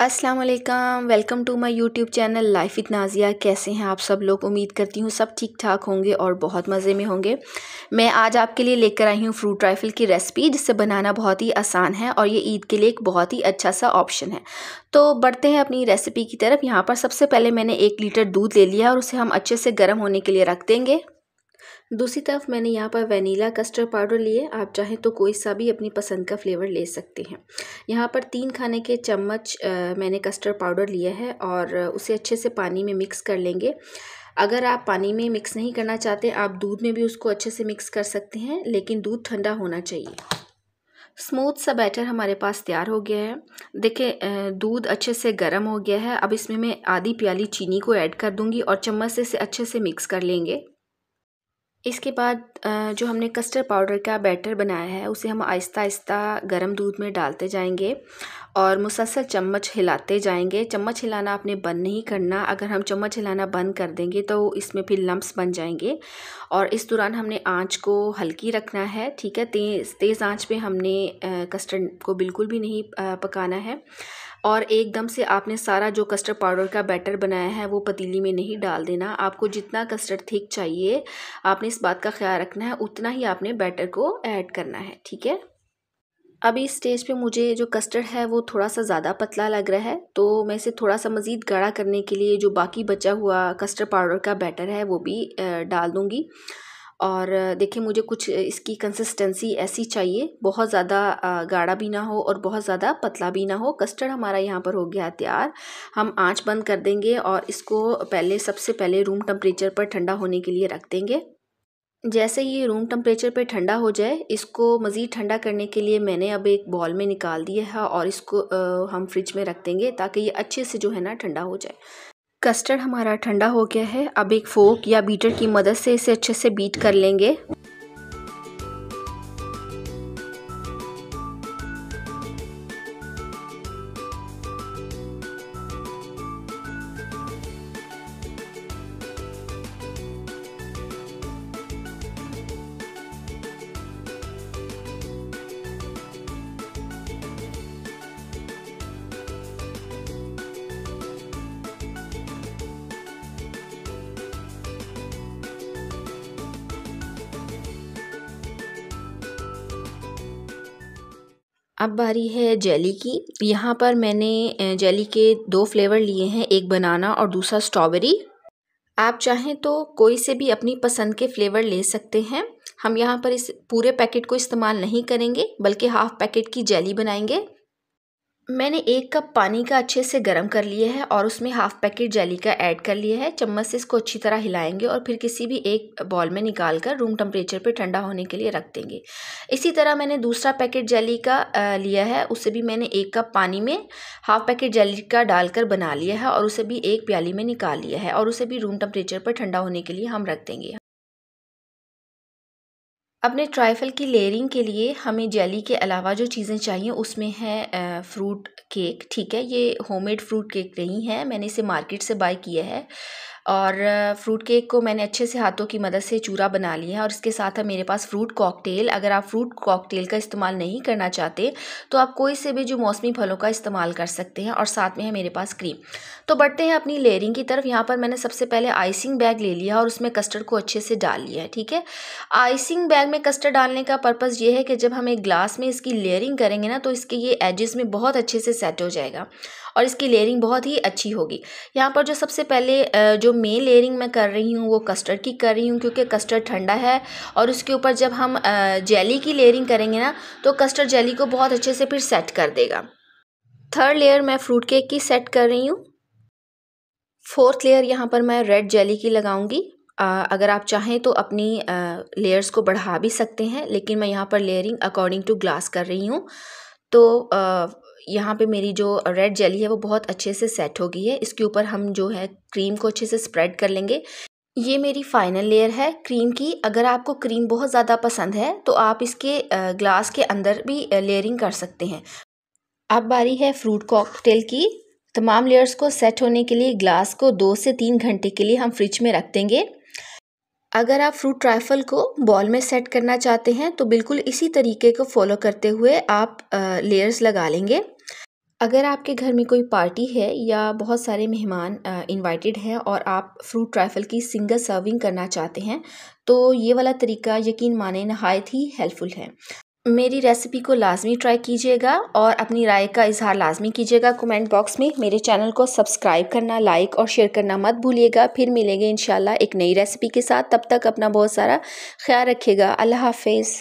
अस्सलाम वालेकुम welcome to my YouTube channel life with Nazia कैसे हैं आप सब लोग उम्मीद करती हूँ सब ठीक ठाक होंगे और बहुत मज़े में होंगे मैं आज आपके लिए लेकर आई हूँ फ्रूट राइफल की रेसिपी जिससे बनाना बहुत ही आसान है और ये ईद के लिए एक बहुत ही अच्छा सा ऑप्शन है तो बढ़ते हैं अपनी रेसिपी की तरफ यहाँ पर सबसे पहले मैंने एक लीटर दूध ले लिया और उसे हम अच्छे से गर्म होने के लिए रख देंगे दूसरी तरफ मैंने यहाँ पर वेनीला कस्टर्ड पाउडर लिए आप चाहें तो कोई सा भी अपनी पसंद का फ्लेवर ले सकते हैं यहाँ पर तीन खाने के चम्मच मैंने कस्टर्ड पाउडर लिया है और उसे अच्छे से पानी में मिक्स कर लेंगे अगर आप पानी में मिक्स नहीं करना चाहते आप दूध में भी उसको अच्छे से मिक्स कर सकते हैं लेकिन दूध ठंडा होना चाहिए स्मूथ सा बैटर हमारे पास तैयार हो गया है देखिए दूध अच्छे से गर्म हो गया है अब इसमें मैं आधी प्याली चीनी को ऐड कर दूंगी और चम्मच से इसे अच्छे से मिक्स कर लेंगे इसके बाद जो हमने कस्टर्ड पाउडर का बैटर बनाया है उसे हम आहिस्ता आहिस्ता गर्म दूध में डालते जाएंगे और मुसलसल चम्मच हिलाते जाएंगे चम्मच हिलाना आपने बंद नहीं करना अगर हम चम्मच हिलाना बंद कर देंगे तो इसमें फिर लम्ब्स बन जाएंगे और इस दौरान हमने आँच को हल्की रखना है ठीक है तेज़ तेज़ आँच पर हमने कस्टर्ड को बिल्कुल भी नहीं पकाना है और एकदम से आपने सारा जो कस्टर्ड पाउडर का बैटर बनाया है वो पतीली में नहीं डाल देना आपको जितना कस्टर्ड थिक चाहिए आपने बात का ख्याल रखना है उतना ही आपने बैटर को ऐड करना है ठीक है अभी इस स्टेज पे मुझे जो कस्टर्ड है वो थोड़ा सा ज़्यादा पतला लग रहा है तो मैं इसे थोड़ा सा मज़ीद गाढ़ा करने के लिए जो बाकी बचा हुआ कस्टर्ड पाउडर का बैटर है वो भी डाल दूँगी और देखिए मुझे कुछ इसकी कंसिस्टेंसी ऐसी चाहिए बहुत ज़्यादा गाढ़ा भी ना हो और बहुत ज़्यादा पतला भी ना हो कस्टर्ड हमारा यहाँ पर हो गया तैयार हम आँच बंद कर देंगे और इसको पहले सबसे पहले रूम टेम्परेचर पर ठंडा होने के लिए रख देंगे जैसे ये रूम टेम्परेचर पे ठंडा हो जाए इसको मज़ीद ठंडा करने के लिए मैंने अब एक बॉल में निकाल दिया है और इसको आ, हम फ्रिज में रख देंगे ताकि ये अच्छे से जो है ना ठंडा हो जाए कस्टर्ड हमारा ठंडा हो गया है अब एक फोक या बीटर की मदद से इसे अच्छे से बीट कर लेंगे अब बारी है जेली की यहाँ पर मैंने जेली के दो फ्लेवर लिए हैं एक बनाना और दूसरा स्ट्रॉबेरी आप चाहें तो कोई से भी अपनी पसंद के फ्लेवर ले सकते हैं हम यहाँ पर इस पूरे पैकेट को इस्तेमाल नहीं करेंगे बल्कि हाफ़ पैकेट की जेली बनाएंगे मैंने एक कप पानी का अच्छे से गर्म कर लिया है और उसमें हाफ़ पैकेट जेली का ऐड कर लिया है चम्मच से इसको अच्छी तरह हिलाएंगे और फिर किसी भी एक बॉल में निकाल कर रूम टेम्परेचर पे ठंडा होने के लिए रख देंगे इसी तरह मैंने दूसरा पैकेट जेली का लिया है उसे भी मैंने एक कप पानी में हाफ़ पैकेट जेली का डालकर बना लिया है और उसे भी एक प्याली में निकाल लिया है और उसे भी रूम टेम्परेचर पर ठंडा होने के लिए हम रख देंगे अपने ट्राइफ़ल की लेयरिंग के लिए हमें जेली के अलावा जो चीज़ें चाहिए उसमें है फ़्रूट केक ठीक है ये होममेड फ़्रूट केक नहीं है मैंने इसे मार्केट से बाय किया है और फ्रूट केक को मैंने अच्छे से हाथों की मदद से चूरा बना लिया है और इसके साथ है मेरे पास फ्रूट कॉकटेल अगर आप फ्रूट कॉकटेल का इस्तेमाल नहीं करना चाहते तो आप कोई से भी जो मौसमी फलों का इस्तेमाल कर सकते हैं और साथ में है मेरे पास क्रीम तो बढ़ते हैं अपनी लेयरिंग की तरफ यहाँ पर मैंने सबसे पहले आइसिंग बैग ले लिया और उसमें कस्टर्ड को अच्छे से डाल लिया है ठीक है आइसिंग बैग में कस्टर्ड डालने का पर्पज़ ये है कि जब हम एक ग्लास में इसकी लेयरिंग करेंगे ना तो इसके ये एजेस में बहुत अच्छे से सेट हो जाएगा और इसकी लेयरिंग बहुत ही अच्छी होगी यहाँ पर जो सबसे पहले जो मेन लेयरिंग मैं कर रही हूँ वो कस्टर्ड की कर रही हूँ क्योंकि कस्टर्ड ठंडा है और उसके ऊपर जब हम जेली की लेयरिंग करेंगे ना तो कस्टर्ड जेली को बहुत अच्छे से फिर सेट कर देगा थर्ड लेयर मैं फ्रूट केक की सेट कर रही हूँ फोर्थ लेयर यहाँ पर मैं रेड जेली की लगाऊंगी अगर आप चाहें तो अपनी लेयर्स को बढ़ा भी सकते हैं लेकिन मैं यहाँ पर लेयरिंग अकॉर्डिंग टू ग्लास कर रही हूँ तो यहाँ पे मेरी जो रेड जेली है वो बहुत अच्छे से सेट हो गई है इसके ऊपर हम जो है क्रीम को अच्छे से स्प्रेड कर लेंगे ये मेरी फाइनल लेयर है क्रीम की अगर आपको क्रीम बहुत ज़्यादा पसंद है तो आप इसके ग्लास के अंदर भी लेयरिंग कर सकते हैं अब बारी है फ्रूट कॉकटेल की तमाम लेयर्स को सेट होने के लिए ग्लास को दो से तीन घंटे के लिए हम फ्रिज में रख देंगे अगर आप फ्रूट ट्राइफल को बॉल में सेट करना चाहते हैं तो बिल्कुल इसी तरीके को फॉलो करते हुए आप लेयर्स लगा लेंगे अगर आपके घर में कोई पार्टी है या बहुत सारे मेहमान इनवाइटेड हैं और आप फ्रूट ट्राइफल की सिंगल सर्विंग करना चाहते हैं तो ये वाला तरीका यकीन माने नहायत ही हेल्पफुल है मेरी रेसिपी को लाजमी ट्राई कीजिएगा और अपनी राय का इजहार लाजमी कीजिएगा कमेंट बॉक्स में मेरे चैनल को सब्सक्राइब करना लाइक और शेयर करना मत भूलिएगा फिर मिलेंगे इंशाल्लाह एक नई रेसिपी के साथ तब तक अपना बहुत सारा ख्याल रखिएगा अल्लाह हाफिज़